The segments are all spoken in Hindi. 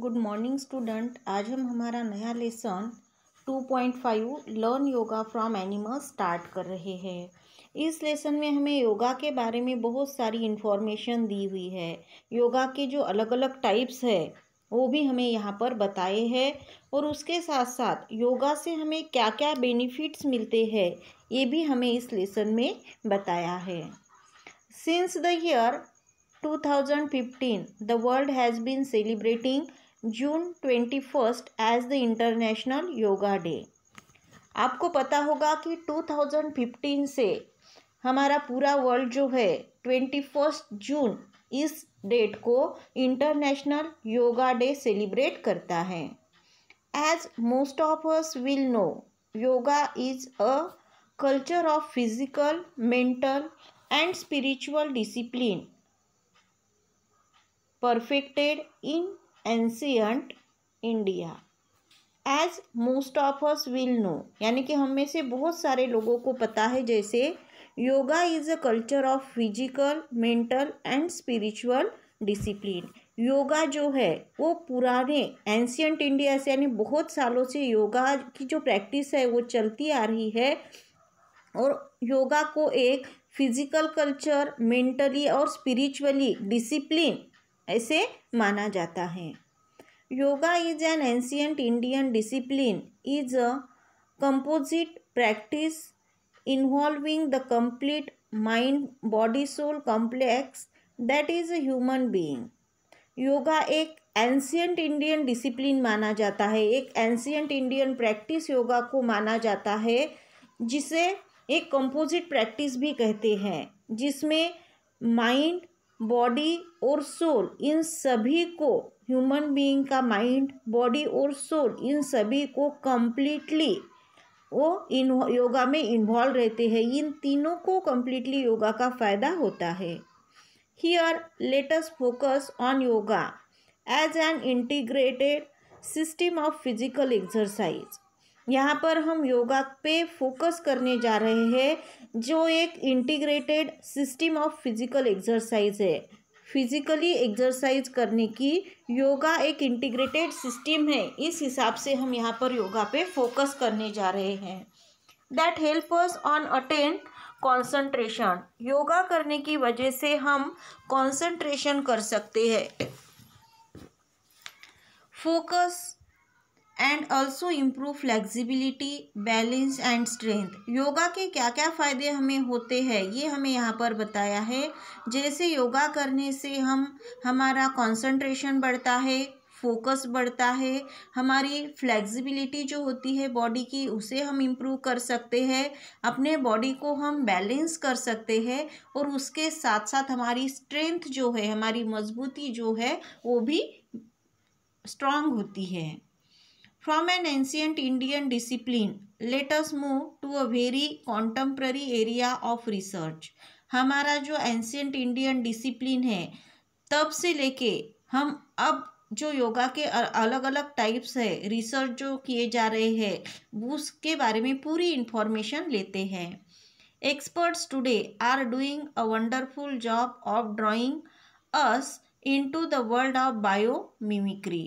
गुड मॉर्निंग स्टूडेंट आज हम हमारा नया lesson 2.5 learn yoga from animal start कर रहे हैं इस लेसन में हमें योगा के बारे में बहुत सारी इन्फॉर्मेशन दी हुई है योगा के जो अलग अलग टाइप्स है वो भी हमें यहाँ पर बताए हैं और उसके साथ साथ योगा से हमें क्या क्या बेनिफिट्स मिलते हैं ये भी हमें इस लेसन में बताया है since the year 2015 the world has been celebrating June twenty first as the international yoga day आपको पता होगा कि 2015 से हमारा पूरा वर्ल्ड जो है ट्वेंटी फर्स्ट जून इस डेट को इंटरनेशनल योगा डे सेलिब्रेट करता है as most of us will know yoga is a culture of physical mental and spiritual discipline perfected in ancient India as most of us will know यानी कि हम में से बहुत सारे लोगों को पता है जैसे yoga is a culture of physical mental and spiritual discipline yoga जो है वो पुराने एंशियंट इंडिया से यानी बहुत सालों से योगा की जो प्रैक्टिस है वो चलती आ रही है और योगा को एक फिजिकल कल्चर मेंटली और स्पिरिचुअली डिसिप्लिन ऐसे माना जाता है yoga is an ancient Indian discipline is a composite practice involving the complete mind body soul complex that is a human being yoga एक एंशियंट इंडियन डिसिप्लिन माना जाता है एक एंशियंट इंडियन प्रैक्टिस योगा को माना जाता है जिसे एक कंपोजिट प्रैक्टिस भी कहते हैं जिसमें माइंड बॉडी और सोल इन सभी को ह्यूमन बीइंग का माइंड बॉडी और सोल इन सभी को कम्प्लीटली वो इन योगा में इन्वॉल्व रहते हैं इन तीनों को कम्प्लीटली योगा का फ़ायदा होता है here latest focus on yoga as an integrated system of physical exercise यहाँ पर हम योगा पे फोकस करने जा रहे हैं जो एक integrated system of physical exercise है फिजिकली एक्सरसाइज करने की योगा एक इंटीग्रेटेड सिस्टम है इस हिसाब से हम यहाँ पर योगा पे फोकस करने जा रहे हैं that help us on attend concentration yoga करने की वजह से हम कॉन्सेंट्रेशन कर सकते हैं focus and also improve flexibility balance and strength yoga के क्या क्या फ़ायदे हमें होते हैं ये हमें यहाँ पर बताया है जैसे योगा करने से हम हमारा कॉन्सनट्रेशन बढ़ता है फोकस बढ़ता है हमारी फ्लेक्सिबिलिटी जो होती है बॉडी की उसे हम इम्प्रूव कर सकते हैं अपने बॉडी को हम बैलेंस कर सकते हैं और उसके साथ साथ हमारी स्ट्रेंथ जो है हमारी मजबूती जो है वो भी स्ट्रांग होती है From an ancient Indian discipline, let us move to a very contemporary area of research. हमारा जो ancient Indian discipline है तब से लेके हम अब जो योगा के अलग अलग टाइप्स है रिसर्च जो किए जा रहे हैं उसके बारे में पूरी इन्फॉर्मेशन लेते हैं experts today are doing a wonderful job of drawing us into the world of biomimicry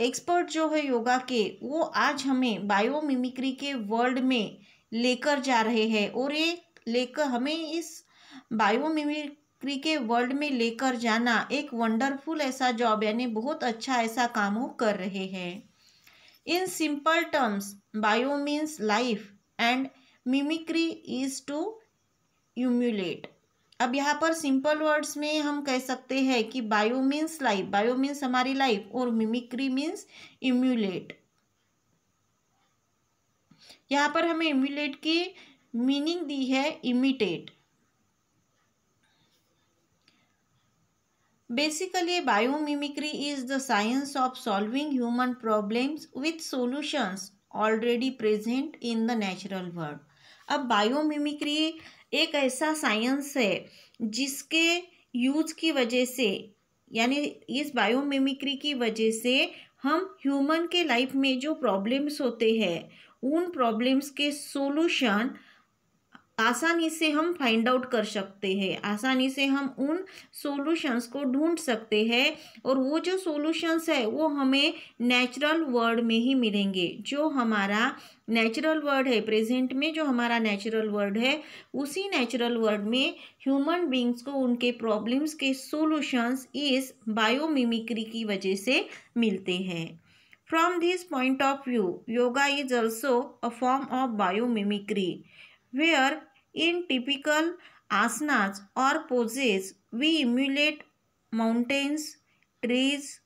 expert जो है योगा के वो आज हमें बायोमिमिक्री के वर्ल्ड में लेकर जा रहे हैं और ये लेकर हमें इस बायोमिमिक्री के वर्ल्ड में लेकर जाना एक वंडरफुल ऐसा जॉब यानी बहुत अच्छा ऐसा काम वो कर रहे हैं in simple terms bio means life and mimicry is to emulate अब यहाँ पर सिंपल वर्ड्स में हम कह सकते हैं कि bio means life bio means हमारी लाइफ और मिमिक्री मीन्स इम्यूलेट यहाँ पर हमें इम्यूलेट की मीनिंग दी है imitate basically biomimicry is the science of solving human problems with solutions already present in the natural world अब बायो मिमिक्री एक ऐसा साइंस है जिसके यूज की वजह से यानी इस बायोमिमिक्री की वजह से हम ह्यूमन के लाइफ में जो प्रॉब्लम्स होते हैं उन प्रॉब्लम्स के सोलूशन आसानी से हम फाइंड आउट कर सकते हैं आसानी से हम उन सॉल्यूशंस को ढूंढ सकते हैं और वो जो सॉल्यूशंस है वो हमें नेचुरल वर्ड में ही मिलेंगे जो हमारा नेचुरल वर्ड है प्रेजेंट में जो हमारा नेचुरल वर्ड है उसी नेचुरल वर्ड में ह्यूमन बींग्स को उनके प्रॉब्लम्स के सॉल्यूशंस इस बायोमिमिक्री की वजह से मिलते हैं from this point of view yoga is also a form of biomimicry where in typical asanas or poses we emulate mountains, trees,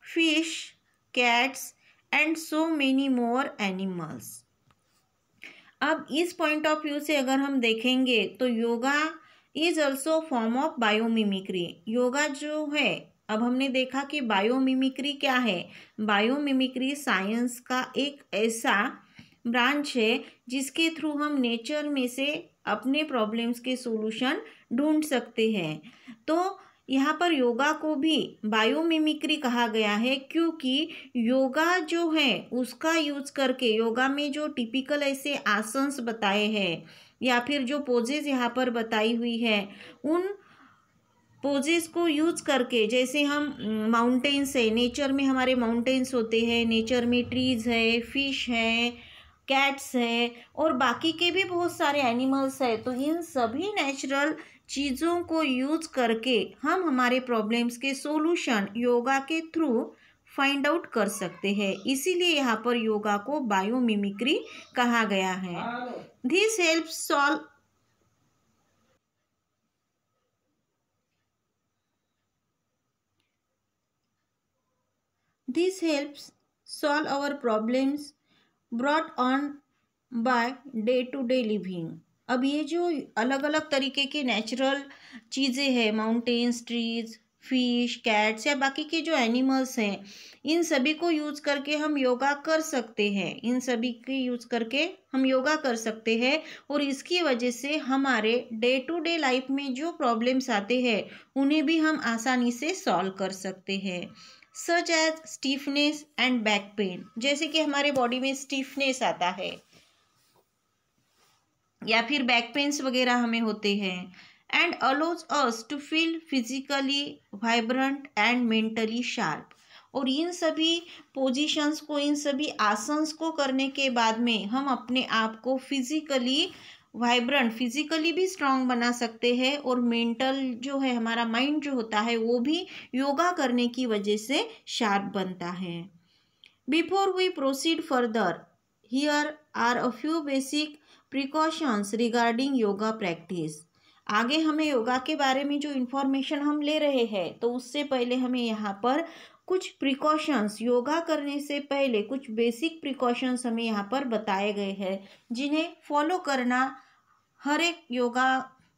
fish, cats and so many more animals. अब इस पॉइंट ऑफ व्यू से अगर हम देखेंगे तो yoga is also form of biomimicry yoga जो है अब हमने देखा कि बायोमिमिक्री क्या है बायोमिमिक्री साइंस का एक ऐसा ब्रांच है जिसके थ्रू हम नेचर में से अपने प्रॉब्लम्स के सॉल्यूशन ढूंढ सकते हैं तो यहाँ पर योगा को भी बायोमिमिक्री कहा गया है क्योंकि योगा जो है उसका यूज करके योगा में जो टिपिकल ऐसे आसन्स बताए हैं या फिर जो पोजेज यहाँ पर बताई हुई है उन पोजेस को यूज करके जैसे हम माउंटेन्स है नेचर में हमारे माउंटेन्स होते हैं नेचर में ट्रीज है फिश है कैट्स है और बाकी के भी बहुत सारे एनिमल्स है तो इन सभी नेचुरल चीज़ों को यूज करके हम हमारे प्रॉब्लम्स के सोल्यूशन योगा के थ्रू फाइंड आउट कर सकते हैं इसीलिए यहाँ पर योगा को बायोमिमिक्री कहा गया है this help solve this helps solve our problems brought on by day to day living अब ये जो अलग अलग तरीके के नेचुरल चीज़ें हैं माउंटेन्स ट्रीज फिश कैट्स या बाकी के जो एनिमल्स हैं इन सभी को यूज़ करके हम योगा कर सकते हैं इन सभी के यूज़ करके हम योगा कर सकते हैं और इसकी वजह से हमारे डे टू डे लाइफ में जो प्रॉब्लम्स आते हैं उन्हें भी हम आसानी से सॉल्व कर सकते हैं such as stiffness and back pain जैसे कि हमारे बॉडी में स्टीफनेस आता है या फिर बैक पेन्स वगैरह हमें होते हैं and allows us to feel physically vibrant and mentally sharp और इन सभी पोजीशंस को इन सभी आसन्स को करने के बाद में हम अपने आप को फिजिकली वाइब्रंट फिजिकली भी स्ट्रांग बना सकते हैं और मेंटल जो है हमारा माइंड जो होता है वो भी योगा करने की वजह से शार्प बनता है before we proceed further here are a few basic precautions regarding yoga practice आगे हमें योगा के बारे में जो इन्फॉर्मेशन हम ले रहे हैं तो उससे पहले हमें यहाँ पर कुछ प्रिकॉशंस योगा करने से पहले कुछ बेसिक प्रिकॉशंस हमें यहाँ पर बताए गए हैं जिन्हें फॉलो करना हर एक योगा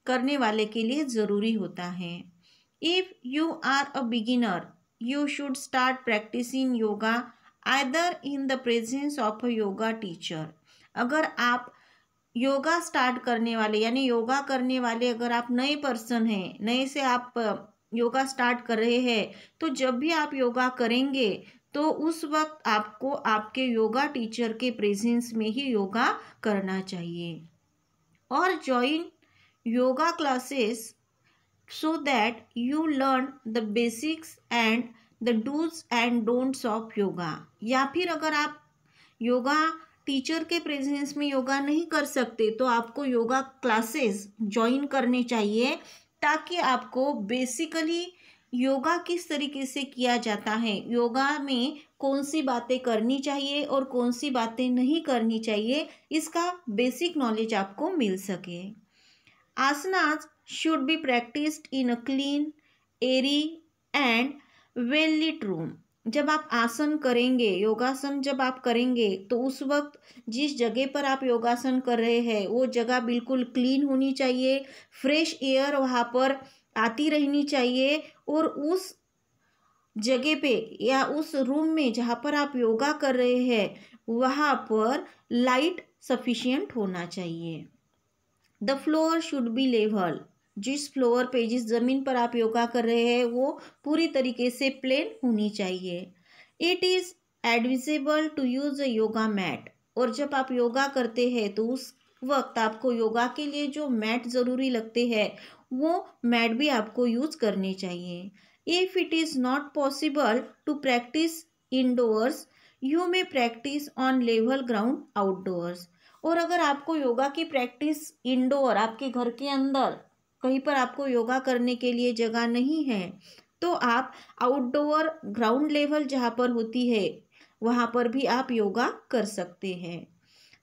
करने वाले के लिए ज़रूरी होता है if you are a beginner you should start practising yoga other in the presence of a yoga teacher अगर आप योगा स्टार्ट करने वाले यानी योगा करने वाले अगर आप नए पर्सन हैं नए से आप योगा स्टार्ट कर रहे हैं तो जब भी आप योगा करेंगे तो उस वक्त आपको आपके योगा टीचर के प्रेजेंस में ही योगा करना चाहिए और join yoga classes so that you learn the basics and the dos and don'ts of yoga या फिर अगर आप योगा टीचर के प्रेजेंस में योगा नहीं कर सकते तो आपको योगा क्लासेस ज्वाइन करने चाहिए ताकि आपको बेसिकली योगा किस तरीके से किया जाता है योगा में कौन सी बातें करनी चाहिए और कौन सी बातें नहीं करनी चाहिए इसका बेसिक नॉलेज आपको मिल सके asanas should be practised in a clean airy and well lit room जब आप आसन करेंगे योगासन जब आप करेंगे तो उस वक्त जिस जगह पर आप योगासन कर रहे हैं वो जगह बिल्कुल क्लीन होनी चाहिए फ्रेश एयर वहाँ पर आती रहनी चाहिए और उस जगह पे या उस रूम में जहाँ पर आप योगा कर रहे हैं वहाँ पर लाइट सफिशियंट होना चाहिए the floor should be level जिस फ्लोर पे जिस ज़मीन पर आप योगा कर रहे हैं वो पूरी तरीके से प्लेन होनी चाहिए it is advisable to use a yoga mat और जब आप योगा करते हैं तो उस वक्त आपको योगा के लिए जो मैट ज़रूरी लगते हैं वो मैट भी आपको यूज़ करनी चाहिए if it is not possible to practise indoors you may practise on level ground outdoors और अगर आपको योगा की प्रैक्टिस इंडोर आपके घर के अंदर कहीं पर आपको योगा करने के लिए जगह नहीं है तो आप आउटडोर ग्राउंड लेवल जहाँ पर होती है वहाँ पर भी आप योगा कर सकते हैं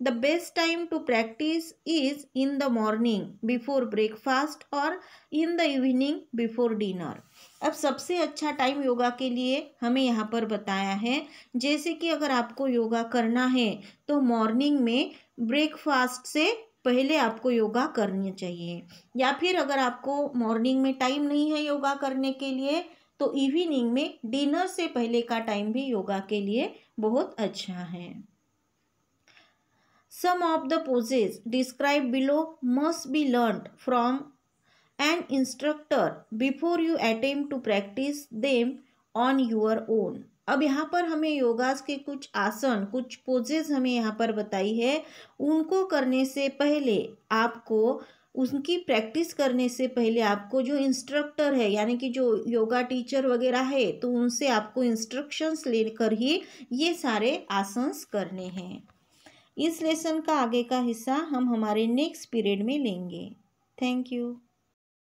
the best time to practise is in the morning before breakfast और in the evening before dinner अब सबसे अच्छा टाइम योगा के लिए हमें यहाँ पर बताया है जैसे कि अगर आपको योगा करना है तो मॉर्निंग में ब्रेकफास्ट से पहले आपको योगा करनी चाहिए या फिर अगर आपको मॉर्निंग में टाइम नहीं है योगा करने के लिए तो इवनिंग में डिनर से पहले का टाइम भी योगा के लिए बहुत अच्छा है some of the poses describe below must be learn from an instructor before you attempt to practise them on your own अब यहाँ पर हमें योगास के कुछ आसन कुछ पोजेज हमें यहाँ पर बताई है उनको करने से पहले आपको उनकी प्रैक्टिस करने से पहले आपको जो इंस्ट्रक्टर है यानी कि जो योगा टीचर वगैरह है तो उनसे आपको इंस्ट्रक्शंस लेकर ही ये सारे आसन्स करने हैं इस लेसन का आगे का हिस्सा हम हमारे नेक्स्ट पीरियड में लेंगे थैंक यू